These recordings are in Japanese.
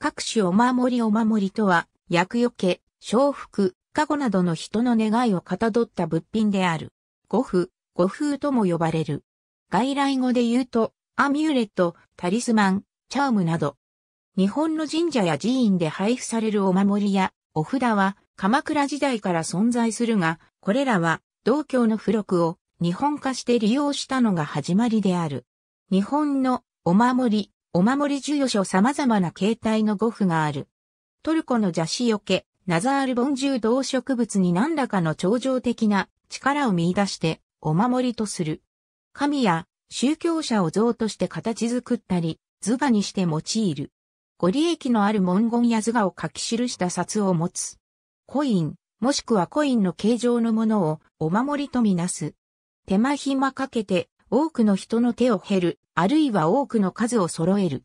各種お守りお守りとは、厄除け、消福、加護などの人の願いをかたどった物品である。五符、五風とも呼ばれる。外来語で言うと、アミューレット、タリスマン、チャームなど。日本の神社や寺院で配布されるお守りやお札は鎌倉時代から存在するが、これらは道教の付録を日本化して利用したのが始まりである。日本のお守り、お守り授与書様々な形態の語符がある。トルコの邪視よけ、ナザール盆中動植物に何らかの超常的な力を見出してお守りとする。神や宗教者を像として形作ったり、図画にして用いる。ご利益のある文言や図画を書き記した札を持つ。コイン、もしくはコインの形状のものをお守りとみなす。手間暇かけて多くの人の手を減る、あるいは多くの数を揃える。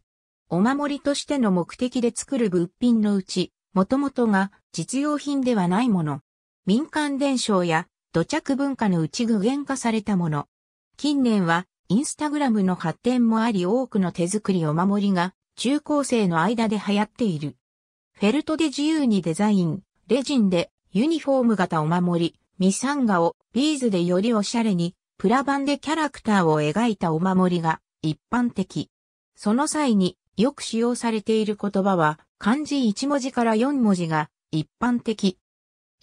お守りとしての目的で作る物品のうち、もともとが実用品ではないもの。民間伝承や土着文化のうち具現化されたもの。近年はインスタグラムの発展もあり多くの手作りお守りが中高生の間で流行っている。フェルトで自由にデザイン、レジンでユニフォーム型お守り、ミサンガをビーズでよりおしゃれにプラ版でキャラクターを描いたお守りが一般的。その際によく使用されている言葉は漢字1文字から4文字が一般的。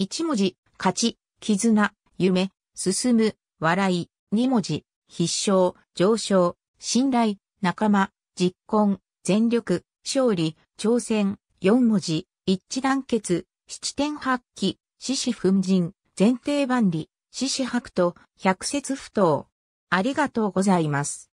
1文字、勝ち、絆、夢、進む、笑い、2文字、必勝、上昇、信頼、仲間、実婚、全力、勝利、挑戦、4文字、一致団結、七点発揮、獅子奮陣、前提万里、獅子白と百節不当。ありがとうございます。